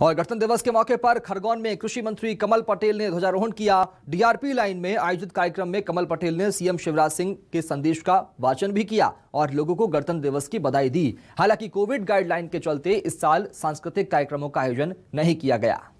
और गणतंत्र दिवस के मौके पर खरगोन में कृषि मंत्री कमल पटेल ने ध्वजारोहण किया डीआरपी लाइन में आयोजित कार्यक्रम में कमल पटेल ने सीएम शिवराज सिंह के संदेश का वाचन भी किया और लोगों को गणतंत्र दिवस की बधाई दी हालांकि कोविड गाइडलाइन के चलते इस साल सांस्कृतिक कार्यक्रमों का आयोजन नहीं किया गया